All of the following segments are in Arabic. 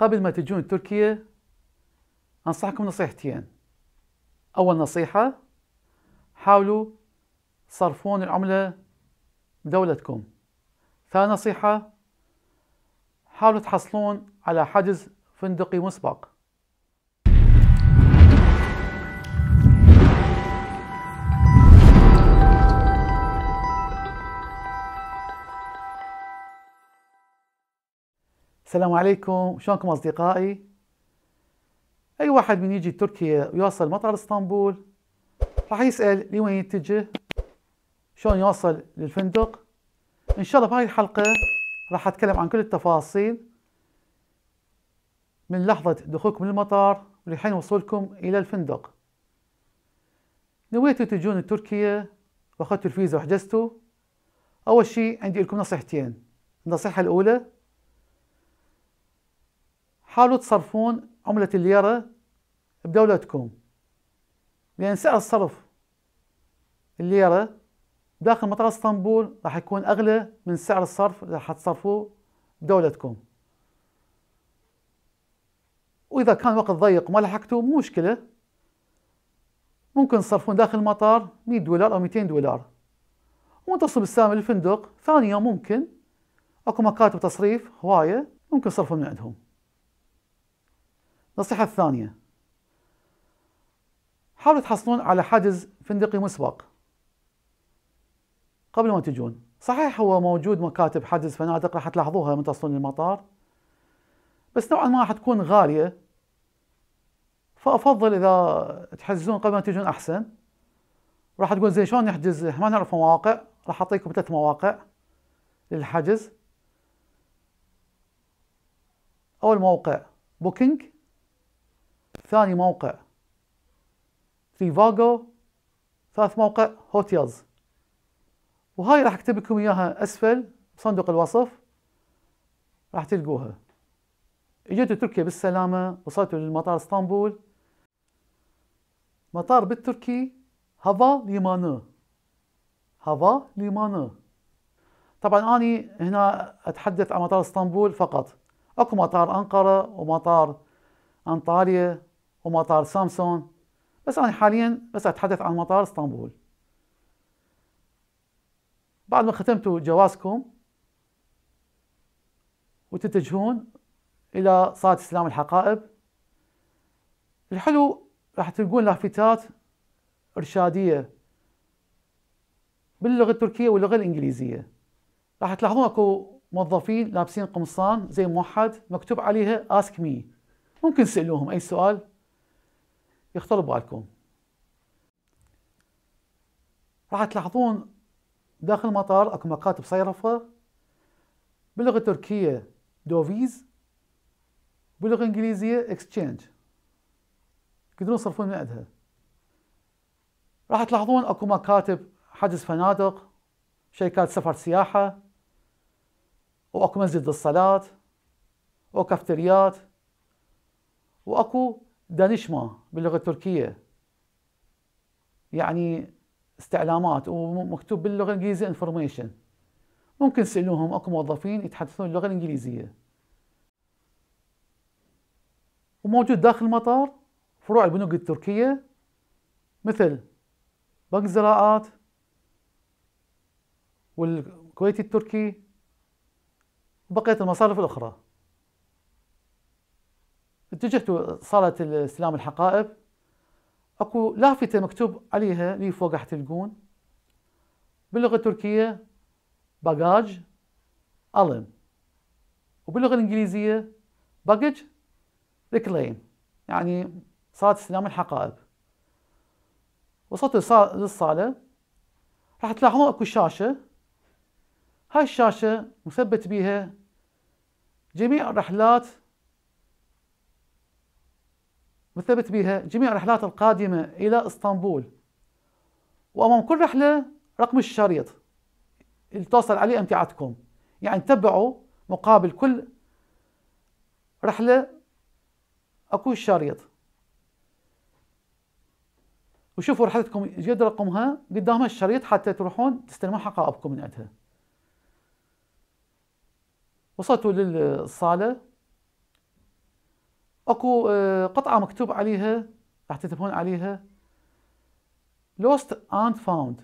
قبل ما تجون تركيا أنصحكم نصيحتين أول نصيحة حاولوا تصرفون العملة بدولتكم ثاني نصيحة حاولوا تحصلون على حجز فندقي مسبق السلام عليكم شلونكم أصدقائي أي واحد من يجي تركيا ويوصل مطار اسطنبول راح يسأل لوين يتجه شلون يوصل للفندق إن شاء الله بهاي الحلقة راح أتكلم عن كل التفاصيل من لحظة دخولكم للمطار ولحين وصولكم إلى الفندق نويتوا تجون تركيا واخذتوا الفيزا وحجزتوا أول شيء عندي لكم نصيحتين النصيحة الأولى حاولوا تصرفون عملة الليرة بدولتكم لأن سعر الصرف الليرة داخل مطار اسطنبول راح يكون أغلى من سعر الصرف اللي راح تصرفوه بدولتكم وإذا كان وقت ضيق وما لحقتوا مو مشكلة ممكن تصرفون داخل المطار 100 دولار أو 200 دولار وانتصوا بالسلام للفندق ثاني يوم ممكن اكو مكاتب تصريف هواية ممكن تصرفون من عندهم النصيحة الثانية حاولوا تحصلون على حجز فندقي مسبق قبل ما تجون صحيح هو موجود مكاتب حجز فنادق راح تلاحظوها من تصلون المطار بس نوعا ما راح تكون غالية فأفضل إذا تحجزون قبل ما تجون أحسن راح تقول زين شلون نحجز ما نعرف مواقع راح أعطيكم ثلاث مواقع للحجز أول موقع بوكينج ثاني موقع تريفاجو ثالث موقع هوتيلز وهاي راح اكتب لكم اياها اسفل بصندوق الوصف راح تلقوها اجيتوا تركيا بالسلامة وصلتوا للمطار اسطنبول مطار بالتركي هافا ليمانو هافا ليمانو طبعا اني هنا اتحدث عن مطار اسطنبول فقط اكو مطار انقرة ومطار انطاليا ومطار سامسون بس أنا حاليا بس أتحدث عن مطار اسطنبول بعد ما ختمتوا جوازكم وتتجهون إلى صالة استلام الحقائب الحلو راح تلقون لافتات إرشادية باللغة التركية واللغة الإنجليزية راح تلاحظون أكو موظفين لابسين قمصان زي موحد مكتوب عليها اسك مي ممكن تسألوهم أي سؤال يخطر ببالكم راح تلاحظون داخل المطار اكو مكاتب صيرفة باللغة التركية دوفيز باللغة الانجليزية اكستشينج تقدرون تصرفون من عندها راح تلاحظون اكو مكاتب حجز فنادق شركات سفر سياحة واكو مسجد للصلاة وكافتريات واكو دانشما باللغه التركيه يعني استعلامات ومكتوب باللغه الانجليزيه انفورميشن ممكن تسالوهم اكو موظفين يتحدثون اللغه الانجليزيه وموجود داخل المطار فروع البنوك التركيه مثل بنك الزراعات والكويتي التركي وبقيه المصارف الاخرى اتجهت صاله استلام الحقائب اكو لافته مكتوب عليها لي فوق تلقون باللغه التركيه باجاج الم وباللغه الانجليزيه باجج ريكلين يعني صاله استلام الحقائب وصلت للصاله راح تلاحظون اكو شاشه هاي الشاشه مثبت بيها جميع الرحلات وثبت بها جميع الرحلات القادمة إلى إسطنبول وأمام كل رحلة رقم الشريط اللي توصل عليه أمتعتكم يعني تبعوا مقابل كل رحلة أكو الشريط وشوفوا رحلتكم جد رقمها قدامها الشريط حتى تروحون تستلمون حقائبكم من عندها وصلتوا للصالة اكو آه، قطعه مكتوب عليها راح تنتبهون عليها lost and found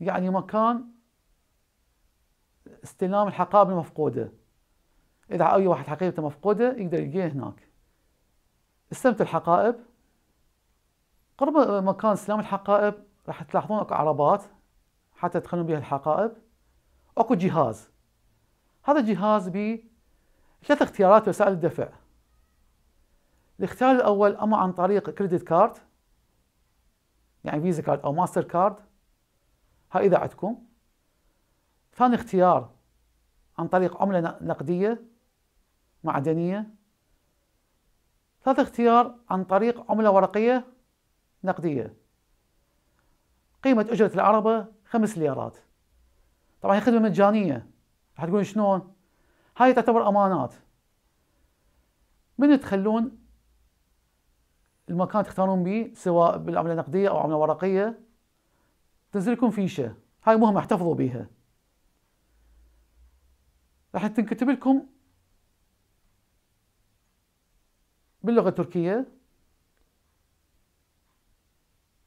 يعني مكان استلام الحقائب المفقوده اذا اي واحد حقيبته مفقوده يقدر يلقيها هناك استلمت الحقائب قرب آه، مكان استلام الحقائب راح تلاحظون اكو عربات حتى تدخلون بها الحقائب اكو جهاز هذا الجهاز به ثلاث اختيارات وسائل الدفع الاختيار الاول اما عن طريق كريدت كارد يعني فيزا كارد او ماستر كارد هاي اذا عندكم ثاني اختيار عن طريق عمله نقديه معدنيه ثالث اختيار عن طريق عمله ورقيه نقديه قيمه اجره العربه خمس ليرات طبعا هي خدمه مجانيه راح تقولون شلون هاي تعتبر امانات من تخلون المكان تختارون به سواء بالعمله النقديه او عمله ورقيه تنزل لكم فيشه هاي مهمه احتفظوا بيها راح تنكتب لكم باللغه التركيه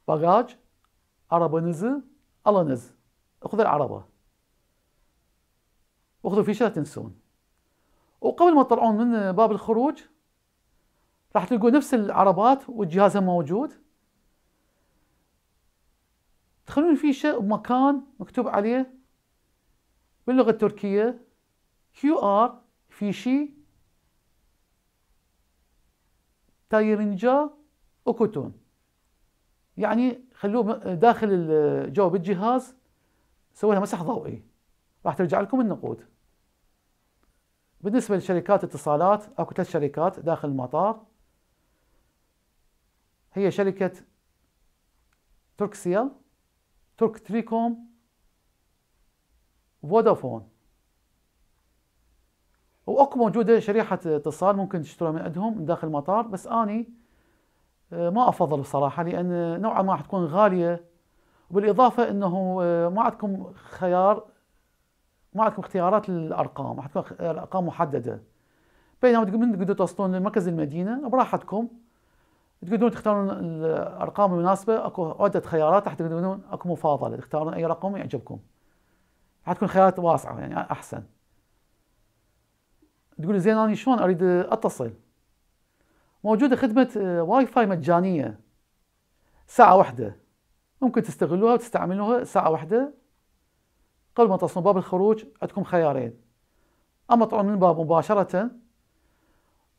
باجاج عربنز الانز خذ العربه وخذوا فيشه لا تنسون وقبل ما تطلعون من باب الخروج راح تلقوا نفس العربات والجهاز موجود تخلون شيء بمكان مكتوب عليه باللغة التركية كيو ار في شيء تايرنجا اوكوتون يعني خلوه داخل جو بالجهاز سوي لها مسح ضوئي راح ترجع لكم النقود بالنسبه لشركات اتصالات اكو ثلاث شركات داخل المطار هي شركة تركسيل ترك تريكوم فودافون واكو موجودة شريحة اتصال ممكن تشتروها من عندهم من داخل المطار بس اني آه، ما افضل بصراحة لان نوعا ما راح تكون غالية وبالاضافة انه آه، ما عندكم خيار ما عندكم اختيارات للارقام تكون ارقام محددة بينما تقدرون توصلون لمركز المدينة براحتكم تقدرون تختارون الارقام المناسبه اكو عده خيارات راح تقدرون اكو مفاضله تختارون اي رقم يعجبكم راح تكون خيارات واسعه يعني احسن تقول زين انا شلون اريد اتصل موجوده خدمه آه، واي فاي مجانيه ساعه واحده ممكن تستغلوها وتستعملوها ساعه واحده قبل ما تصلون باب الخروج عندكم خيارين اما تطلعون من الباب مباشره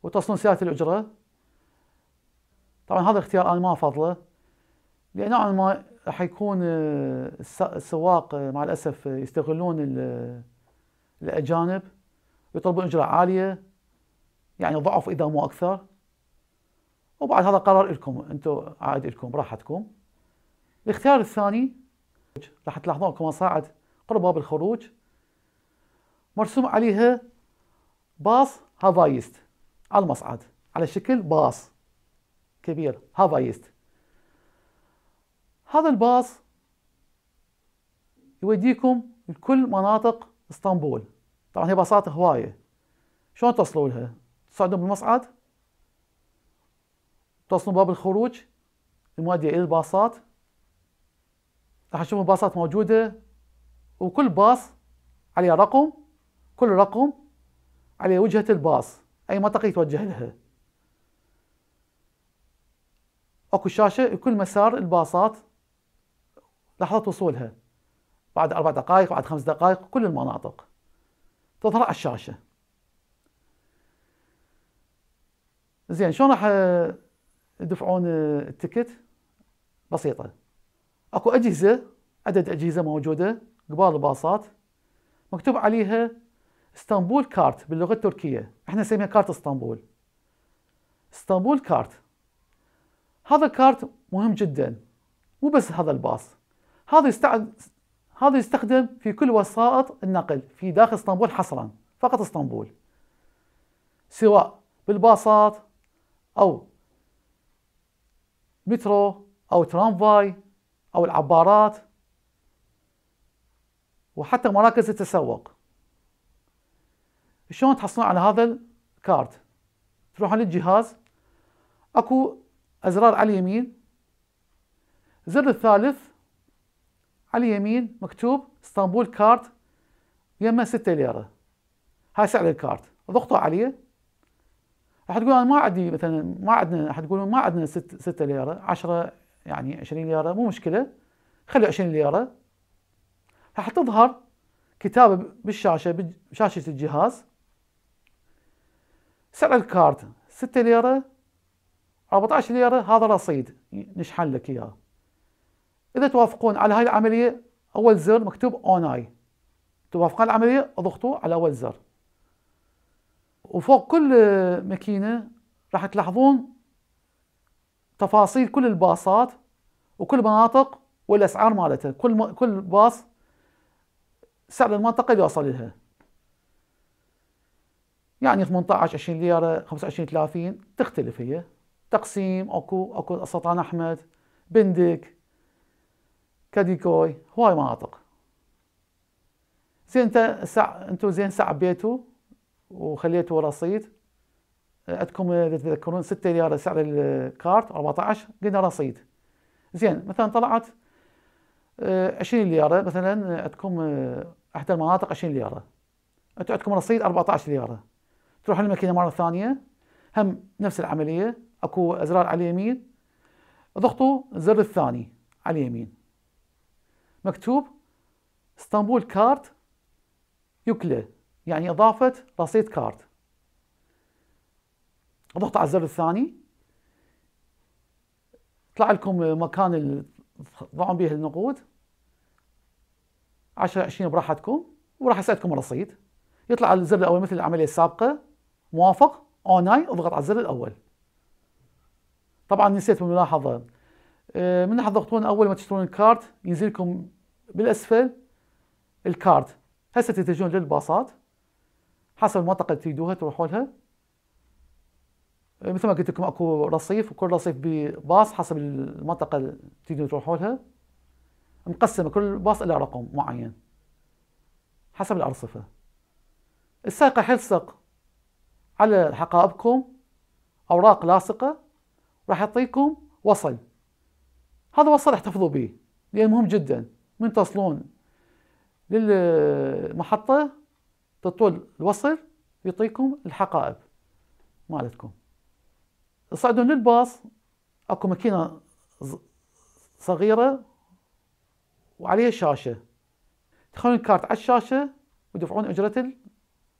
وتصلون سياره الاجره طبعا هذا الاختيار انا ما افضله لان نوعا ما راح يكون آه، السواق آه، مع الاسف آه، يستغلون الاجانب ويطلبون اجره عاليه يعني ضعف اذا مو اكثر وبعد هذا قرار لكم انتم عائد لكم براحتكم الاختيار الثاني راح تلاحظون كما صاعد قرب باب الخروج مرسوم عليها باص هافايست على المصعد على شكل باص كبير يست هذا الباص يوديكم لكل مناطق اسطنبول طبعا هي باصات هوايه شلون توصلوا لها؟ تصعدون بالمصعد توصلون باب الخروج المؤدية إلى الباصات راح تشوفون الباصات موجودة وكل باص عليه رقم كل رقم عليه وجهة الباص أي منطقة يتوجه لها اكو شاشه كل مسار الباصات لحظه وصولها بعد اربع دقائق بعد خمس دقائق كل المناطق تظهر على الشاشه زين شلون راح آه، يدفعون آه، التكت بسيطه اكو اجهزه عدد اجهزه موجوده قبال الباصات مكتوب عليها اسطنبول كارت باللغه التركيه احنا نسميها كارت اسطنبول اسطنبول كارت هذا الكارت مهم جدا مو بس هذا الباص هذا يستعد هذا يستخدم في كل وسائط النقل في داخل اسطنبول حصرا فقط اسطنبول سواء بالباصات او مترو او ترامفاي او العبارات وحتى مراكز التسوق شلون تحصلون على هذا الكارت تروحون للجهاز اكو أزرار على اليمين زر الثالث على اليمين مكتوب اسطنبول كارت يمه 6 ليرة هاي سعر الكارت ضغطوا عليه راح تقول انا ما عندي مثلا ما عندنا راح تقولون ما عندنا 6 6 ليرة 10 يعني 20 ليرة مو مشكلة خلي 20 ليرة راح تظهر كتابة بالشاشة بشاشة الجهاز سعر الكارت 6 ليرة 14 ليرة هذا رصيد نشحن لك إياه إذا توافقون على هاي العملية أول زر مكتوب أوناي توافقون على العملية اضغطوا على أول زر وفوق كل ماكينة راح تلاحظون تفاصيل كل الباصات وكل مناطق والأسعار مالتها كل م... كل باص سعر المنطقة اللي وصل لها يعني 18 20 ليرة 25 30 تختلف هي تقسيم اكو اكو السلطان احمد بندك كاديكوي هواي مناطق زين انت سع... انتو زين سعبيتوا وخليتو رصيد عندكم اذا تتذكرون 6 ريال سعر الكارت 14 قلنا رصيد زين مثلا طلعت 20 ليرة آه، مثلا عندكم آه، احدى المناطق 20 ليرة انتم عندكم رصيد 14 ليرة تروحون الماكينة مرة ثانية هم نفس العملية اكو ازرار على اليمين ضغطوا الزر الثاني على اليمين مكتوب اسطنبول كارت يكلى يعني اضافه رصيد كارت ضغط على الزر الثاني طلع لكم مكان اللي تضعون به النقود 10 20 براحتكم وراح يسعدكم الرصيد يطلع الزر الاول مثل العمليه السابقه موافق اوناي اضغط على الزر الاول طبعا نسيت ملاحظه آه، من تضغطون اول ما تشترون الكارت ينزل لكم بالاسفل الكارت هسه تتجهون للباصات حسب المنطقه اللي تريدوها تروحوا لها آه، مثل ما قلت لكم اكو رصيف وكل رصيف بباص حسب المنطقه اللي تريدون تروحوا لها مقسمه كل باص الى رقم معين حسب الارصفه السائق حلصق على حقائبكم اوراق لاصقه راح أعطيكم وصل هذا وصل احتفظوا به لان مهم جدا من تصلون للمحطة تطول الوصل يعطيكم الحقائب مالتكم تصعدون للباص اكو ماكينة صغيرة وعليها شاشة تدخلون الكارت على الشاشة ويدفعون اجرة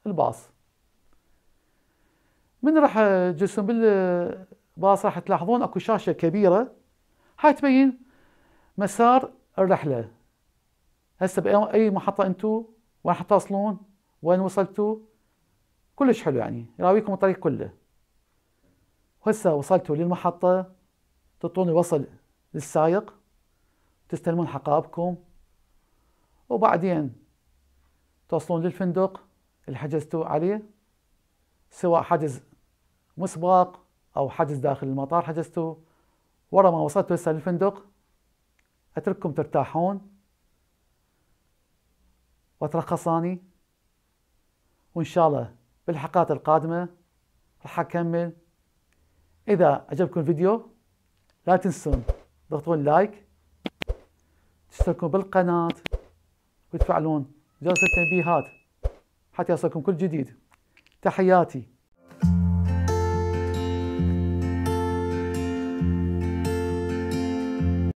الباص من راح تجلسون بال باص راح تلاحظون اكو شاشه كبيره هاي تبين مسار الرحله هسه باي محطه انتم وين حتوصلون وين وصلتوا كلش حلو يعني يراويكم الطريق كله هسه وصلتوا للمحطه تعطون الوصل للسائق تستلمون حقائبكم وبعدين توصلون للفندق اللي حجزتوا عليه سواء حجز مسبق او حجز داخل المطار حجزته ورا ما وصلت هسه للفندق اترككم ترتاحون وترخصاني وان شاء الله بالحلقات القادمه راح اكمل اذا عجبكم الفيديو لا تنسون تضغطون لايك تشتركون بالقناه وتفعلون جرس التنبيهات حتى يصلكم كل جديد تحياتي